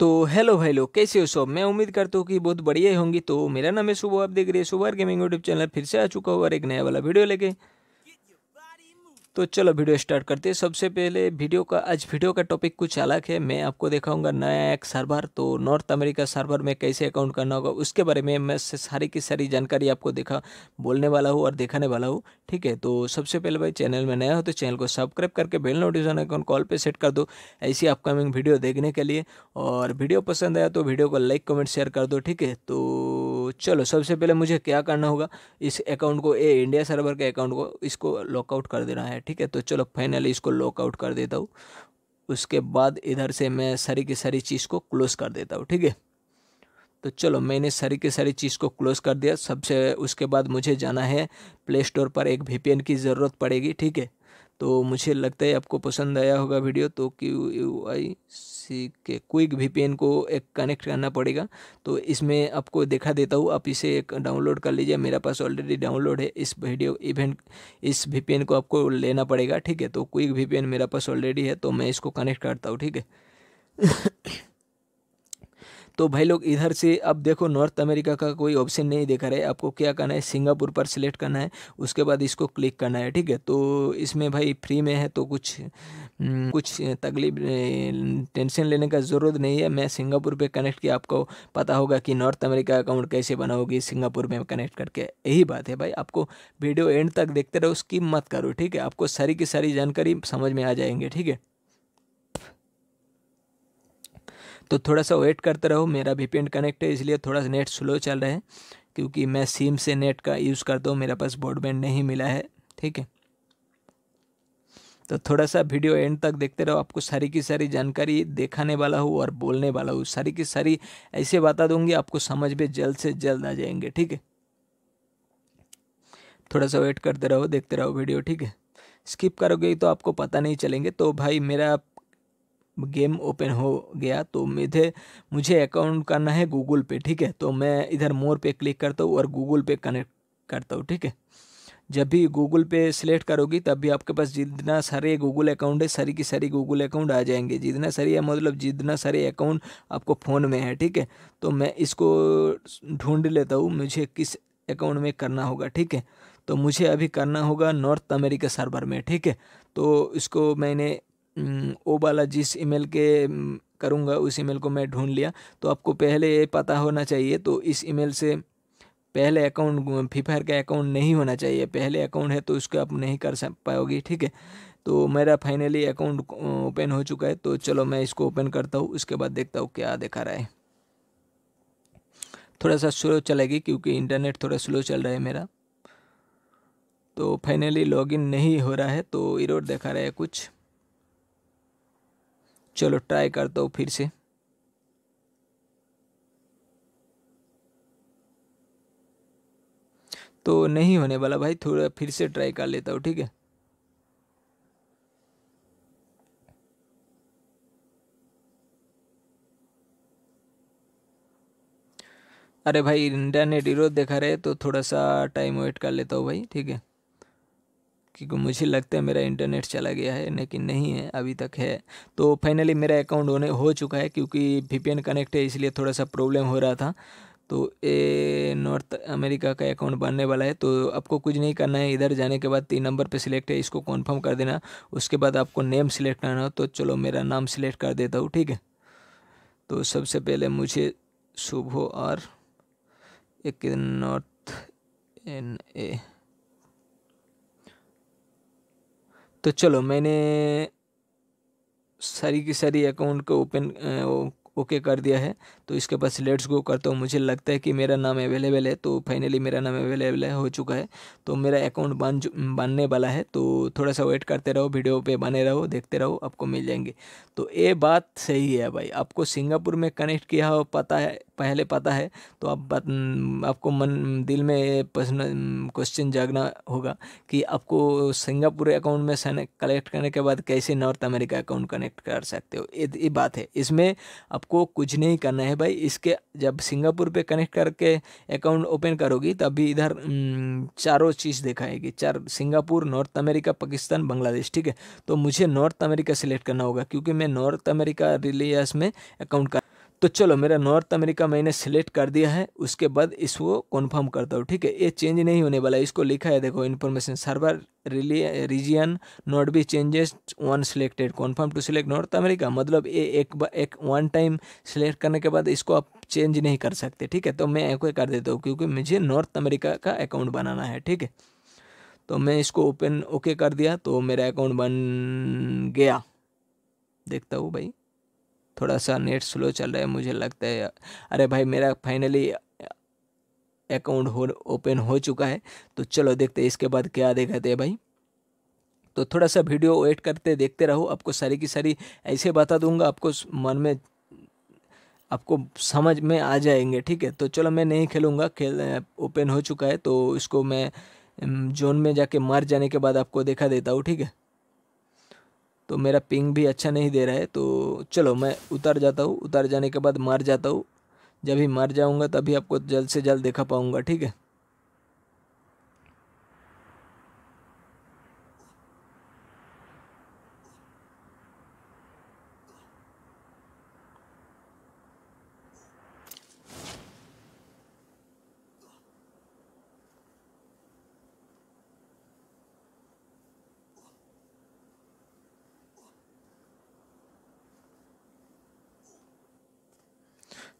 तो हेलो भाई लोग कैसे हो सब मैं उम्मीद करता हूँ कि बहुत बढ़िया होंगी तो मेरा नाम है सुबह आप देख रहे हैं सुबह गेमिंग यूट्यूब चैनल फिर से आ चुका हूँ और एक नया वाला वीडियो लेके तो चलो वीडियो स्टार्ट करते हैं सबसे पहले वीडियो का आज वीडियो का टॉपिक कुछ अलग है मैं आपको दिखाऊंगा नया एक सर्वर तो नॉर्थ अमेरिका सर्वर में कैसे अकाउंट करना होगा उसके बारे में मैं सारी की सारी जानकारी आपको दिखा बोलने वाला हूँ और दिखाने वाला हूँ ठीक है तो सबसे पहले भाई चैनल में नया हो तो चैनल को सब्सक्राइब करके बेल नोटिफिकेशन अकाउंट कॉल पर सेट कर दो ऐसी अपकमिंग वीडियो देखने के लिए और वीडियो पसंद आया तो वीडियो को लाइक कमेंट शेयर कर दो ठीक है तो चलो सबसे पहले मुझे क्या करना होगा इस अकाउंट को ए इंडिया सर्वर के अकाउंट को इसको लॉकआउट कर देना है ठीक है तो चलो फाइनली इसको लॉकआउट कर देता हूँ उसके बाद इधर से मैं सारी की सारी चीज़ को क्लोज़ कर देता हूँ ठीक है तो चलो मैंने सारी की सारी चीज़ को क्लोज़ कर दिया सबसे उसके बाद मुझे जाना है प्ले स्टोर पर एक वी की ज़रूरत पड़ेगी ठीक है तो मुझे लगता है आपको पसंद आया होगा वीडियो तो क्यू यू आई सी के क्विक एन को एक कनेक्ट करना पड़ेगा तो इसमें आपको देखा देता हूँ आप इसे एक डाउनलोड कर लीजिए मेरा पास ऑलरेडी डाउनलोड है इस वीडियो इवेंट इस वीपीएन को आपको लेना पड़ेगा ठीक है तो क्विक एन मेरा पास ऑलरेडी है तो मैं इसको कनेक्ट करता हूँ ठीक है तो भाई लोग इधर से अब देखो नॉर्थ अमेरिका का कोई ऑप्शन नहीं देखा रहे आपको क्या करना है सिंगापुर पर सिलेक्ट करना है उसके बाद इसको क्लिक करना है ठीक है तो इसमें भाई फ्री में है तो कुछ हम्म, कुछ तकलीफ टेंशन लेने का ज़रूरत नहीं है मैं सिंगापुर पे कनेक्ट किया आपको पता होगा कि नॉर्थ अमेरिका अकाउंट कैसे बनाओगी सिंगापुर में कनेक्ट करके यही बात है भाई आपको वीडियो एंड तक देखते रहो उसकी मत करो ठीक है आपको सारी की सारी जानकारी समझ में आ जाएंगे ठीक है तो थोड़ा सा वेट करते रहो मेरा पेंट कनेक्ट है इसलिए थोड़ा सा नेट स्लो चल रहा है क्योंकि मैं सिम से नेट का यूज़ करता हूँ मेरे पास ब्रॉडबैंड नहीं मिला है ठीक है तो थोड़ा सा वीडियो एंड तक देखते रहो आपको सारी की सारी जानकारी दिखाने वाला हूँ और बोलने वाला हूँ सारी की सारी ऐसे बता दूंगी आपको समझ में जल्द से जल्द आ जाएंगे ठीक है थोड़ा सा वेट करते रहो देखते रहो वीडियो ठीक है स्किप करोगे तो आपको पता नहीं चलेंगे तो भाई मेरा गेम ओपन हो गया तो मुझे मुझे अकाउंट करना है गूगल पे ठीक है तो मैं इधर मोर पे क्लिक करता हूँ और गूगल पे कनेक्ट करता हूँ ठीक है जब भी गूगल पे सिलेक्ट करोगी तब भी आपके पास जितना सारे गूगल अकाउंट है सारी की सारी गूगल अकाउंट आ जाएंगे जितना सारी है मतलब जितना सारे अकाउंट आपको फ़ोन में है ठीक है तो मैं इसको ढूंढ लेता हूँ मुझे किस अकाउंट में करना होगा ठीक है तो मुझे अभी करना होगा नॉर्थ अमेरिका सर्वर में ठीक है तो इसको मैंने ओ वाला जिस ईमेल के करूँगा उस ईमेल को मैं ढूंढ लिया तो आपको पहले ये पता होना चाहिए तो इस ईमेल से पहले अकाउंट फ्री फायर का अकाउंट नहीं होना चाहिए पहले अकाउंट है तो उसको आप नहीं कर पाओगे ठीक है तो मेरा फाइनली अकाउंट ओपन हो चुका है तो चलो मैं इसको ओपन करता हूँ उसके बाद देखता हूँ क्या दिखा रहा है थोड़ा सा स्लो चलेगी क्योंकि इंटरनेट थोड़ा स्लो चल रहा है मेरा तो फाइनली लॉगिन नहीं हो रहा है तो इरोड दिखा रहा है कुछ चलो ट्राई करता हूँ फिर से तो नहीं होने वाला भाई थोड़ा फिर से ट्राई कर लेता हूँ ठीक है अरे भाई इंटरनेट इरो देखा रहे तो थोड़ा सा टाइम वेट कर लेता हूँ भाई ठीक है क्योंकि मुझे लगता है मेरा इंटरनेट चला गया है लेकिन नहीं है अभी तक है तो फाइनली मेरा अकाउंट होने हो चुका है क्योंकि वी कनेक्ट है इसलिए थोड़ा सा प्रॉब्लम हो रहा था तो ए नॉर्थ अमेरिका का अकाउंट बनने वाला है तो आपको कुछ नहीं करना है इधर जाने के बाद तीन नंबर पे सिलेक्ट है इसको कॉन्फर्म कर देना उसके बाद आपको नेम सिलेक्ट करना हो तो चलो मेरा नाम सिलेक्ट कर देता हूँ ठीक है तो सबसे पहले मुझे शुभ और एक नॉर्थ एन ए तो चलो मैंने सारी की सारी अकाउंट को ओपन ओके कर दिया है तो इसके पास लेट्स गो करता हूँ मुझे लगता है कि मेरा नाम अवेलेबल है तो फाइनली मेरा नाम अवेलेबल हो चुका है तो मेरा अकाउंट बन बनने वाला है तो थोड़ा सा वेट करते रहो वीडियो पे बने रहो देखते रहो आपको मिल जाएंगे तो ये बात सही है भाई आपको सिंगापुर में कनेक्ट किया हो पता है पहले पता है तो आप बत, आपको मन दिल में क्वेश्चन जागना होगा कि आपको सिंगापुर अकाउंट में कलेक्ट करने के बाद कैसे नॉर्थ अमेरिका अकाउंट कनेक्ट कर सकते हो ये बात है इसमें आप आपको कुछ नहीं करना है भाई इसके जब सिंगापुर पे कनेक्ट करके अकाउंट ओपन करोगी तभी इधर चारों चीज़ दिखाएगी चार Singapore North America Pakistan Bangladesh ठीक है तो मुझे नॉर्थ अमेरिका सेलेक्ट करना होगा क्योंकि मैं नॉर्थ अमेरिका रिलीज में अकाउंट कर तो चलो मेरा नॉर्थ अमेरिका मैंने सेलेक्ट कर दिया है उसके बाद इसको कन्फर्म करता हूँ ठीक है ये चेंज नहीं होने वाला इसको लिखा है देखो information server region not be changes one selected confirm to select North America मतलब ये एक एक वन टाइम सिलेक्ट करने के बाद इसको आप चेंज नहीं कर सकते ठीक है तो मैं एक कर देता हूँ क्योंकि मुझे नॉर्थ अमेरिका का अकाउंट बनाना है ठीक है तो मैं इसको ओपन ओके कर दिया तो मेरा अकाउंट बन गया देखता हूँ भाई थोड़ा सा नेट स्लो चल रहा है मुझे लगता है अरे भाई मेरा फाइनली अकाउंट हो ओपन हो चुका है तो चलो देखते हैं इसके बाद क्या देखा थे भाई तो थोड़ा सा वीडियो वेट करते देखते रहो आपको सारी की सारी ऐसे बता दूंगा आपको मन में आपको समझ में आ जाएंगे ठीक है तो चलो मैं नहीं खेलूँगा खेल ओपन हो चुका है तो इसको मैं जोन में जाके मर जाने के बाद आपको देखा देता हूँ ठीक है तो मेरा पिंग भी अच्छा नहीं दे रहा है तो चलो मैं उतर जाता हूँ उतर जाने के बाद मर जाता हूँ जब ही मर जाऊँगा तभी आपको जल्द से जल्द देखा पाऊँगा ठीक है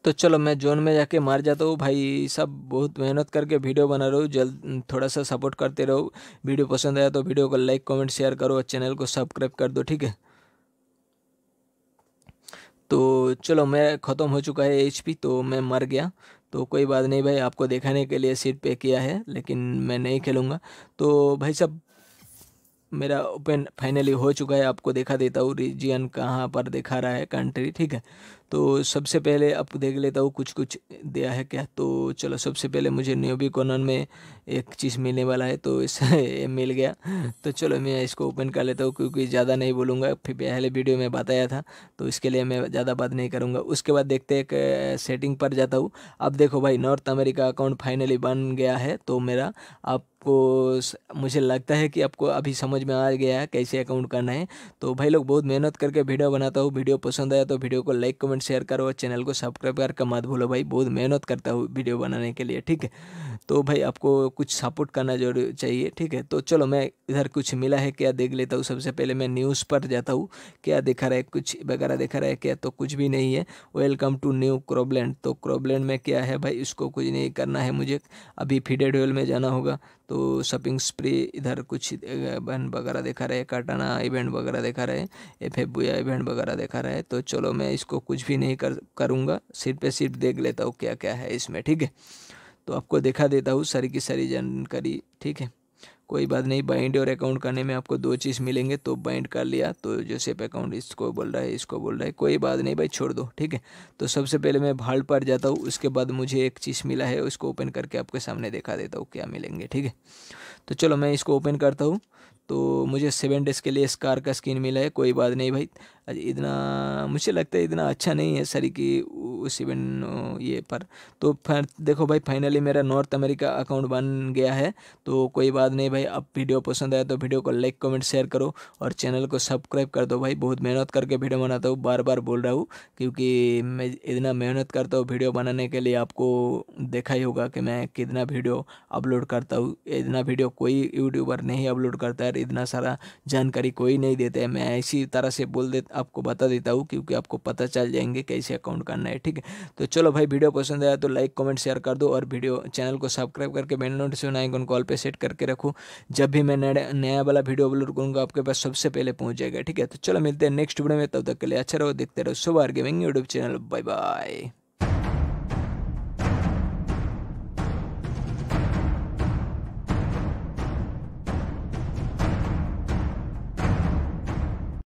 तो चलो मैं जोन में जाके मार जाता हूँ भाई सब बहुत मेहनत करके वीडियो बना रहा हूँ जल्द थोड़ा सा सपोर्ट करते रहो वीडियो पसंद आया तो वीडियो को लाइक कमेंट शेयर करो और चैनल को सब्सक्राइब कर दो ठीक है तो चलो मैं ख़त्म हो चुका है एच तो मैं मर गया तो कोई बात नहीं भाई आपको दिखाने के लिए सीट पे किया है लेकिन मैं नहीं खेलूँगा तो भाई सब मेरा ओपन फाइनली हो चुका है आपको देखा देता हूँ रीजियन कहाँ पर दिखा रहा है कंट्री ठीक है तो सबसे पहले अब देख लेता हूँ कुछ कुछ दिया है क्या तो चलो सबसे पहले मुझे न्यूबी कॉर्नर में एक चीज़ मिलने वाला है तो इस मिल गया तो चलो मैं इसको ओपन कर लेता हूँ क्योंकि ज़्यादा नहीं बोलूँगा फिर पहले वीडियो में बताया था तो इसके लिए मैं ज़्यादा बात नहीं करूँगा उसके बाद देखते एक सेटिंग पर जाता हूँ अब देखो भाई नॉर्थ अमेरिका अकाउंट फाइनली बन गया है तो मेरा आप आपको मुझे लगता है कि आपको अभी समझ में आ गया है कैसे अकाउंट करना है तो भाई लोग बहुत मेहनत करके वीडियो बनाता हूँ वीडियो पसंद आया तो वीडियो को लाइक कमेंट कमेंट शेयर करो चैनल को सब्सक्राइब करके मत भूलो भाई बहुत मेहनत करता हूँ वीडियो बनाने के लिए ठीक है तो भाई आपको कुछ सपोर्ट करना जरूर चाहिए ठीक है तो चलो मैं इधर कुछ मिला है क्या देख लेता हूँ सबसे पहले मैं न्यूज़ पर जाता हूँ क्या देखा रहा है कुछ वगैरह देखा रहा है क्या तो कुछ भी नहीं है वेलकम टू न्यू क्रॉबलैंड तो क्रॉबलैंड में क्या है भाई इसको कुछ नहीं करना है मुझे अभी फीडेड वेल में जाना होगा तो शॉपिंग स्प्रे इधर कुछ बन वगैरह देखा रहे काटाना इवेंट वगैरह देखा रहे एफ एफ इवेंट वगैरह देखा रहा है तो चलो मैं इसको कुछ भी नहीं कर करूँगा सिर्फ पे सिर्फ देख लेता हूँ क्या क्या है इसमें ठीक है तो आपको दिखा देता हूँ सारी की सारी जानकारी ठीक है कोई बात नहीं बाइंड और अकाउंट करने में आपको दो चीज़ मिलेंगे तो बाइंड कर लिया तो जोसेफ अकाउंट इसको बोल रहा है इसको बोल रहा है कोई बात नहीं भाई छोड़ दो ठीक है तो सबसे पहले मैं भाड़ पर जाता हूँ उसके बाद मुझे एक चीज़ मिला है उसको ओपन करके आपके सामने दिखा देता हूँ क्या मिलेंगे ठीक है तो चलो मैं इसको ओपन करता हूँ तो मुझे सेवन डेज के लिए इस कार का स्किन मिला है कोई बात नहीं भाई इतना मुझे लगता है इतना अच्छा नहीं है सर की उस इवेंट ये पर तो फिर देखो भाई फाइनली मेरा नॉर्थ अमेरिका अकाउंट बन गया है तो कोई बात नहीं भाई अब वीडियो पसंद आया तो वीडियो को लाइक कमेंट शेयर करो और चैनल को सब्सक्राइब कर दो भाई बहुत मेहनत करके वीडियो बनाता हूँ बार बार बोल रहा हूँ क्योंकि मैं इतना मेहनत करता हूँ वीडियो बनाने के लिए आपको देखा ही होगा कि मैं कितना वीडियो अपलोड करता हूँ इतना वीडियो कोई यूट्यूबर नहीं अपलोड करता है इतना सारा जानकारी कोई नहीं देते मैं इसी तरह से बोल देता आपको बता देता हूँ क्योंकि आपको पता चल जाएंगे कैसे अकाउंट करना है ठीक है तो चलो भाई वीडियो पसंद आया तो लाइक कमेंट शेयर कर दो और वीडियो चैनल को सब्सक्राइब करके बेल नोटिफिकेशन आइकन कॉल पर सेट करके रखो जब भी मैं नया वाला वीडियो अपलोड करूँगा आपके पास सबसे पहले पहुँच जाएगा ठीक है तो चलो मिलते हैं नेक्स्ट वीडियो में तब तक के लिए अच्छा रहो देखते रहो सुबह gaming YouTube channel bye bye